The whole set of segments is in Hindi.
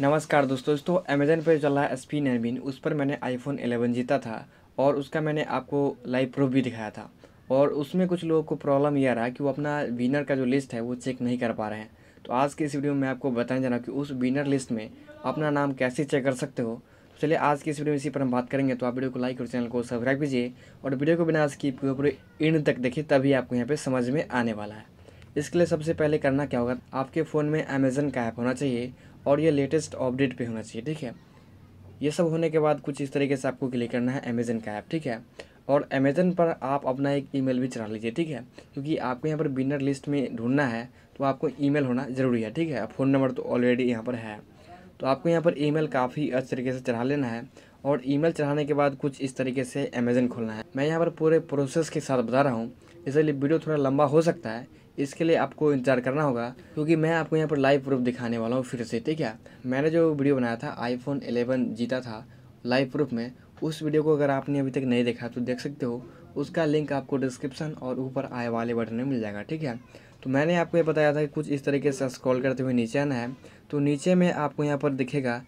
नमस्कार दोस्तों दोस्तों अमेज़न पर चल रहा है एस पी उस पर मैंने आईफोन 11 जीता था और उसका मैंने आपको लाइव प्रूफ भी दिखाया था और उसमें कुछ लोगों को प्रॉब्लम यह रहा कि वो अपना विनर का जो लिस्ट है वो चेक नहीं कर पा रहे हैं तो आज की इस वीडियो में मैं आपको बताने जा रहा हूँ कि उस विनर लिस्ट में अपना नाम कैसे चेक कर सकते हो तो चलिए आज की इस वीडियो में इसी पर हम बात करेंगे तो आप वीडियो को लाइक और चैनल को सब्सक्राइब कीजिए और वीडियो को बिना स्कीप पूरे इंड तक देखिए तभी आपको यहाँ पर समझ में आने वाला है इसके लिए सबसे पहले करना क्या होगा आपके फ़ोन में अमेज़न का ऐप होना चाहिए और ये लेटेस्ट अपडेट पे होना चाहिए ठीक है ये सब होने के बाद कुछ इस तरीके से आपको क्लिक करना है अमेज़न का ऐप ठीक है और अमेज़न पर आप अपना एक ईमेल भी चला लीजिए ठीक है क्योंकि आपको यहाँ पर बिनर लिस्ट में ढूंढना है तो आपको ईमेल होना ज़रूरी है ठीक है फ़ोन नंबर तो ऑलरेडी यहाँ पर है तो आपको यहाँ पर ईमेल काफ़ी अच्छे तरीके से चढ़ा लेना है और ईमेल चढ़ाने के बाद कुछ इस तरीके से अमेज़न खोलना है मैं यहाँ पर पूरे प्रोसेस के साथ बता रहा हूँ इसलिए वीडियो थोड़ा लंबा हो सकता है इसके लिए आपको इंतज़ार करना होगा क्योंकि मैं आपको यहाँ पर लाइव प्रूफ दिखाने वाला हूँ फिर से ठीक है मैंने जो वीडियो बनाया था आईफोन 11 जीता था लाइव प्रूफ में उस वीडियो को अगर आपने अभी तक नहीं देखा तो देख सकते हो उसका लिंक आपको डिस्क्रिप्शन और ऊपर आए वाले बटन में मिल जाएगा ठीक है तो मैंने आपको ये बताया था कि कुछ इस तरीके से स्क्रॉल करते हुए नीचे आना है तो नीचे में आपको यहाँ पर दिखेगा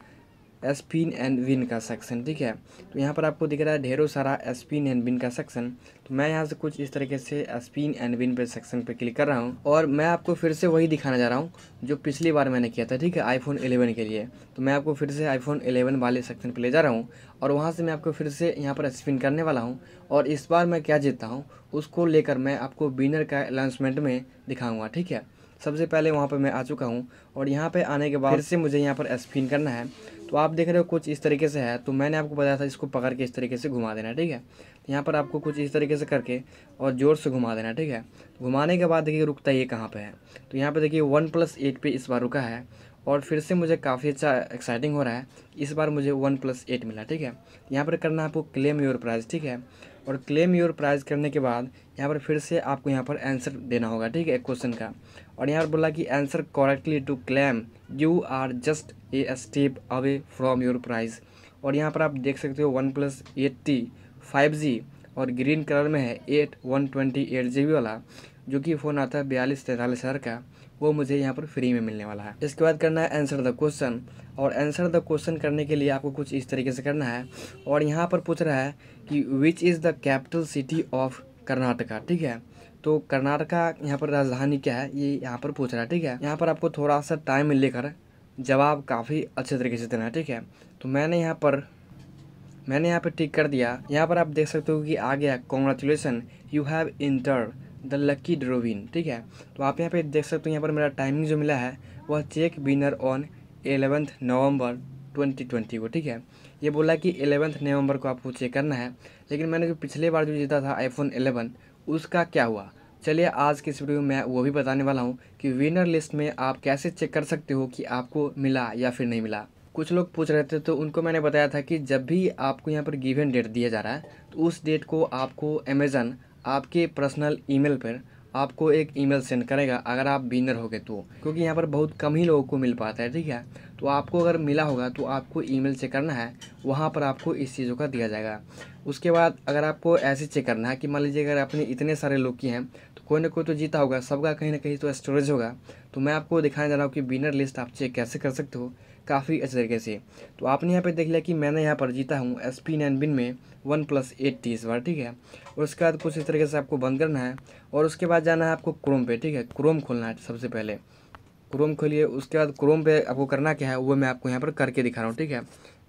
एसपिन एंड विन का सेक्शन ठीक है तो यहाँ पर आपको दिख रहा है ढेरों सारा एसपिन एंड विन का सेक्शन तो मैं यहाँ से कुछ इस तरीके से एसपिन एंड विन पे सेक्शन पे क्लिक कर रहा हूँ और मैं आपको फिर से वही दिखाने जा रहा हूँ जो पिछली बार मैंने किया था ठीक है आईफोन एलेवन के लिए तो मैं आपको फिर से आईफोन एलेवन वाले सेक्शन पर ले जा रहा हूँ और वहाँ से मैं आपको फिर से यहाँ पर स्पिन करने वाला हूँ और इस बार मैं क्या जीतता हूँ उसको लेकर मैं आपको विनर का अनाउंसमेंट में दिखाऊँगा ठीक है सबसे पहले वहाँ पर मैं आ चुका हूँ और यहाँ पर आने के बाद फिर से मुझे यहाँ पर स्पिन करना है तो आप देख रहे हो कुछ इस तरीके से है तो मैंने आपको बताया था इसको पकड़ के इस तरीके से घुमा देना ठीक है तो यहाँ पर आपको कुछ इस तरीके से करके और ज़ोर से घुमा देना ठीक है तो घुमाने के बाद देखिए रुकता ये कहाँ पर है तो यहाँ पर देखिए वन प्लस एट पर इस बार रुका है और फिर से मुझे काफ़ी अच्छा एक्साइटिंग हो रहा है इस बार मुझे वन प्लस एट मिला ठीक है यहाँ पर करना आपको क्लेम योर प्राइज़ ठीक है और क्लेम योर प्राइज़ करने के बाद यहाँ पर फिर से आपको यहाँ पर आंसर देना होगा ठीक है एक क्वेश्चन का और यहाँ पर बोला कि answer correctly to claim you are just a step away from your prize और यहाँ पर आप देख सकते हो OnePlus eight T five G और ग्रीन कलर में है eight one twenty eight G B वाला जो कि फ़ोन आता है बयालीस तैंतालीस हज़ार का वो मुझे यहाँ पर फ्री में मिलने वाला है इसके बाद करना है आंसर द क्वेश्चन और आंसर द क्वेश्चन करने के लिए आपको कुछ इस तरीके से करना है और यहाँ पर पूछ रहा है कि which is the capital city of Karnataka ठीक है तो कर्नाटका यहाँ पर राजधानी क्या है ये यहाँ पर पूछ रहा है ठीक है यहाँ पर आपको थोड़ा सा टाइम लेकर जवाब काफ़ी अच्छे तरीके से देना है ठीक है तो मैंने यहाँ पर मैंने यहाँ पर टिक कर दिया यहाँ पर आप देख सकते हो कि आ गया congratulation you have entered the lucky draw win ठीक है तो आप यहाँ पे देख सकते हो यहाँ पर मेरा टाइमिंग जो मिला है वह check winner on eleventh November 2020 को ठीक है ये बोला कि एलेवंथ नवंबर को आपको चेक करना है लेकिन मैंने जो पिछले बार जो जीता था आईफोन 11 उसका क्या हुआ चलिए आज की इस वीडियो में मैं वो भी बताने वाला हूँ कि विनर लिस्ट में आप कैसे चेक कर सकते हो कि आपको मिला या फिर नहीं मिला कुछ लोग पूछ रहे थे तो उनको मैंने बताया था कि जब भी आपको यहाँ पर गिवन डेट दिया जा रहा है तो उस डेट को आपको अमेज़न आपके पर्सनल ईमेल पर आपको एक ईमेल सेंड करेगा अगर आप विनर होगे तो क्योंकि यहाँ पर बहुत कम ही लोगों को मिल पाता है ठीक है तो आपको अगर मिला होगा तो आपको ईमेल चेक करना है वहाँ पर आपको इस चीज़ों का दिया जाएगा उसके बाद अगर आपको ऐसे चेक करना है कि मान लीजिए अगर आपने इतने सारे लोग किए हैं कोई ना कोई तो जीता होगा सबका कहीं ना कहीं तो स्टोरेज होगा तो मैं आपको दिखाने जा रहा हूँ कि विनर लिस्ट आप चेक कैसे कर सकते हो काफ़ी अच्छे तरीके से तो आपने यहाँ पे देख लिया कि मैंने यहाँ पर जीता हूँ एस पी नाइन बिन में वन प्लस एट टी इस बार ठीक है और उसके बाद कुछ इस तरीके से आपको बंद करना है और उसके बाद जाना है आपको क्रोम पे ठीक है क्रोम खोलना है सबसे पहले क्रोम खोलिए उसके बाद क्रोम पे आपको करना क्या है वो मैं आपको यहाँ पर करके दिखा रहा हूँ ठीक है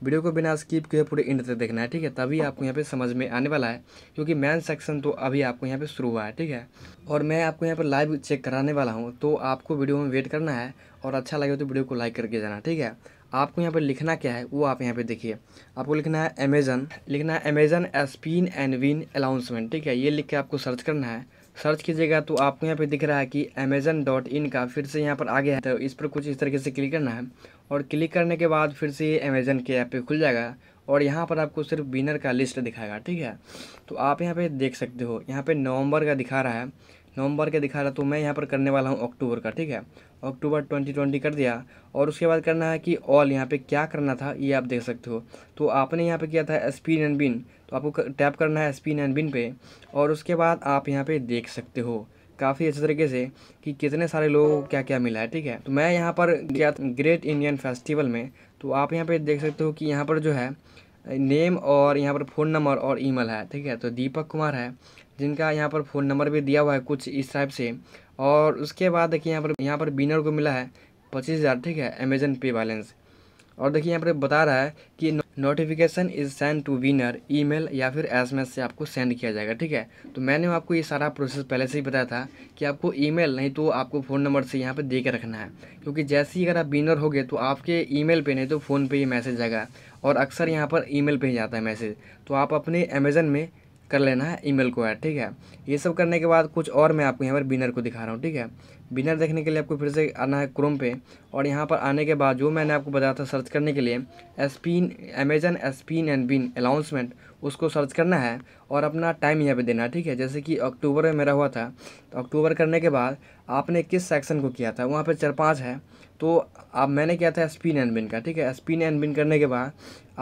वीडियो को बिना स्किप किए पूरे इंड तक देखना है ठीक है तभी आपको यहाँ पे समझ में आने वाला है क्योंकि मेन सेक्शन तो अभी आपको यहाँ पे शुरू हुआ है ठीक है और मैं आपको यहाँ पर लाइव चेक कराने वाला हूँ तो आपको वीडियो में वेट करना है और अच्छा लगे तो वीडियो को लाइक करके जाना ठीक है आपको यहाँ पर लिखना क्या है वो आप यहाँ पे देखिए आपको लिखना है अमेजन लिखना है Amazon spin and win announcement ठीक है ये लिख के आपको सर्च करना है सर्च कीजिएगा तो आपको यहाँ पे दिख रहा है कि अमेजन डॉट इन का फिर से यहाँ पर आ गया है तो इस पर कुछ इस तरीके से क्लिक करना है और क्लिक करने के बाद फिर से ये अमेजन के ऐप पे खुल जाएगा और यहाँ पर आपको सिर्फ विनर का लिस्ट दिखाएगा ठीक है तो आप यहाँ पे देख सकते हो यहाँ पे नवंबर का दिखा रहा है नवंबर का दिखा रहा है तो मैं यहाँ पर करने वाला हूँ अक्टूबर का ठीक है अक्टूबर ट्वेंटी ट्वेंटी कर दिया और उसके बाद करना है कि ऑल यहाँ पे क्या करना था ये आप देख सकते हो तो आपने यहाँ पे किया था स्पिन एंड बिन तो आपको टैप करना है स्पिन एंड बिन पे और उसके बाद आप यहाँ पे देख सकते हो काफ़ी अच्छे तरीके से कि कितने सारे लोगों को क्या क्या मिला है ठीक है तो मैं यहाँ पर गया ग्रेट इंडियन फेस्टिवल में तो आप यहाँ पे देख सकते हो कि यहाँ पर जो है नेम और यहाँ पर फ़ोन नंबर और ईमेल है ठीक है तो दीपक कुमार है जिनका यहाँ पर फ़ोन नंबर भी दिया हुआ है कुछ इस टाइप से और उसके बाद देखिए यहाँ पर यहाँ पर बिनर को मिला है पच्चीस हज़ार ठीक है अमेजन पे बैलेंस और देखिए यहाँ पर बता रहा है कि notification is send to winner email या फिर एसएमएस से आपको सेंड किया जाएगा ठीक है तो मैंने आपको ये सारा प्रोसेस पहले से ही बताया था कि आपको ईमेल नहीं तो आपको फ़ोन नंबर से यहाँ पे दे के रखना है क्योंकि जैसे ही अगर आप विनर हो गए तो आपके ईमेल पे नहीं तो फ़ोन पे ये मैसेज आएगा और अक्सर यहाँ पर ई पे ही जाता है मैसेज तो आप अपने अमेज़न में कर लेना है ईमेल को ऐड ठीक है ये सब करने के बाद कुछ और मैं आपको यहाँ पर बिनर को दिखा रहा हूँ ठीक है बिनर देखने के लिए आपको फिर से आना है क्रोम पे और यहाँ पर आने के बाद जो मैंने आपको बताया था सर्च करने के लिए spin Amazon spin and win announcement उसको सर्च करना है और अपना टाइम यहाँ पे देना है ठीक है जैसे कि अक्टूबर में मेरा हुआ था तो अक्टूबर करने के बाद आपने किस सेक्शन को किया था वहाँ पर चार पाँच है तो अब मैंने किया था स्पिन एंड बिन का ठीक है स्पिन एंड बिन करने के बाद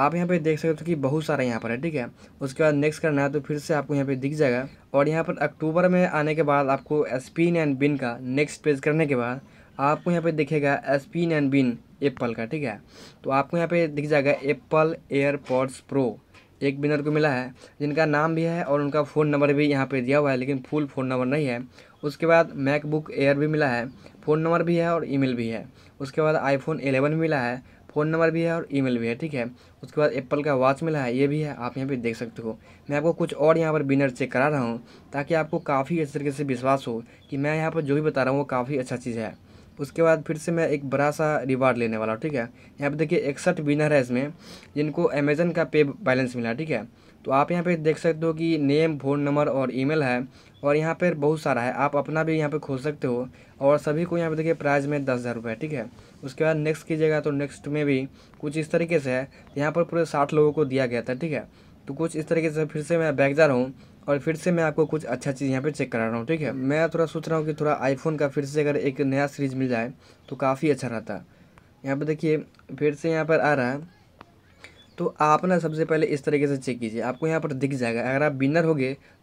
आप यहाँ पे देख सकते हो तो कि बहुत सारा यहाँ पर है ठीक है उसके बाद नेक्स्ट करना है तो फिर से आपको यहाँ पे दिख जाएगा और यहाँ पर अक्टूबर में आने के बाद आपको स्पिन एंड बिन का नेक्स्ट पेज करने के बाद आपको यहाँ पे दिखेगा स्पिन एंड बिन एप्पल का ठीक है तो आपको यहाँ पे दिख जाएगा एप्पल एयरपॉड्स प्रो एक विनर को मिला है जिनका नाम भी है और उनका फ़ोन नंबर भी यहाँ पे दिया हुआ है लेकिन फुल फ़ोन नंबर नहीं है उसके बाद मैकबुक एयर भी मिला है फ़ोन नंबर भी है और ईमेल भी है उसके बाद आईफोन 11 भी मिला है फ़ोन नंबर भी है और ईमेल भी है ठीक है उसके बाद एप्पल का वॉच मिला है ये भी है आप यहाँ पर देख सकते हो मैं आपको कुछ और यहाँ पर विनर चेक करा रहा हूँ ताकि आपको काफ़ी अच्छे तरीके से विश्वास हो कि मैं यहाँ पर जो भी बता रहा हूँ वो काफ़ी अच्छा चीज़ है उसके बाद फिर से मैं एक बड़ा सा रिवार्ड लेने वाला हूँ ठीक है यहाँ पे देखिए इकसठ विनर है इसमें जिनको अमेजन का पे बैलेंस मिला ठीक है तो आप यहाँ पे देख सकते हो कि नेम फ़ोन नंबर और ईमेल है और यहाँ पर बहुत सारा है आप अपना भी यहाँ पर खोज सकते हो और सभी को यहाँ पे देखिए प्राइज़ में दस हज़ार रुपये ठीक है उसके बाद नेक्स्ट कीजिएगा तो नेक्स्ट में भी कुछ इस तरीके से है यहाँ पर पूरे साठ लोगों को दिया गया था ठीक है तो कुछ इस तरीके से फिर से मैं बैग जा रहा हूँ और फिर से मैं आपको कुछ अच्छा चीज़ यहाँ पे चेक करा रहा हूँ ठीक है मैं थोड़ा सोच रहा हूँ कि थोड़ा आईफोन का फिर से अगर एक नया सीरीज मिल जाए तो काफ़ी अच्छा रहता यहाँ पर देखिए फिर से यहाँ पर आ रहा है तो आप ना सबसे पहले इस तरीके से चेक कीजिए आपको यहाँ पर दिख जाएगा अगर आप विनर हो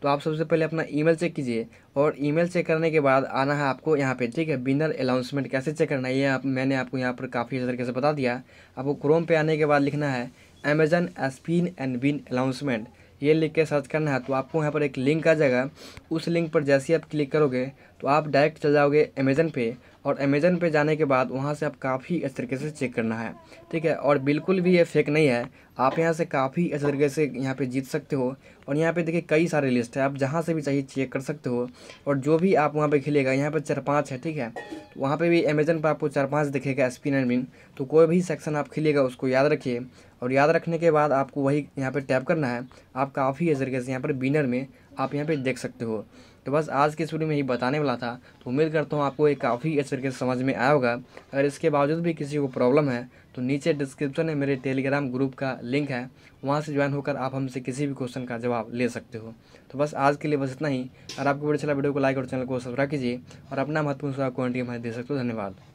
तो आप सबसे पहले अपना ई चेक कीजिए और ई चेक करने के बाद आना है आपको यहाँ पर ठीक है विनर अनाउंसमेंट कैसे चेक करना है ये आप मैंने आपको यहाँ पर काफ़ी अच्छे तरीके से बता दिया आपको क्रोम पर आने के बाद लिखना है Amazon spin and win announcement ये लिख के सर्च करना है तो आपको यहाँ पर एक लिंक आ जाएगा उस लिंक पर जैसे ही आप क्लिक करोगे तो आप डायरेक्ट चल जाओगे अमेज़न पे और अमेज़न पे जाने के बाद वहाँ से आप काफ़ी अच्छे तरीके से चेक करना है ठीक है और बिल्कुल भी ये फेक नहीं है आप यहाँ से काफ़ी अच्छे तरीके से यहाँ पे जीत सकते हो और यहाँ पे देखिए कई सारे लिस्ट है आप जहाँ से भी चाहिए चेक कर सकते हो और जो भी आप वहाँ पे खेलेगा यहाँ पे चार पाँच है ठीक है तो वहाँ पर भी अमेज़न पर आपको चार पाँच दिखेगा स्पिन एंड तो कोई भी सेक्शन आप खेलेगा उसको याद रखिए और याद रखने के बाद आपको वही यहाँ पर टैप करना है आप काफ़ी अच्छे तरीके से यहाँ पर बिनर में आप यहाँ पर देख सकते हो तो बस आज के इस वीडियो में यही बताने वाला था तो उम्मीद करता हूँ आपको ये काफ़ी अच्छे तरीके से समझ में आया होगा अगर इसके बावजूद भी किसी को प्रॉब्लम है तो नीचे डिस्क्रिप्शन में मेरे टेलीग्राम ग्रुप का लिंक है वहाँ से ज्वाइन होकर आप हमसे किसी भी क्वेश्चन का जवाब ले सकते हो तो बस आज के लिए बस इतना ही और आपको बड़ी अच्छा वीडियो को लाइक और चैनल को सब्सक्राइब कीजिए और अपना महत्वपूर्ण सुझाव क्वान्टी हमें दे सकते हो धन्यवाद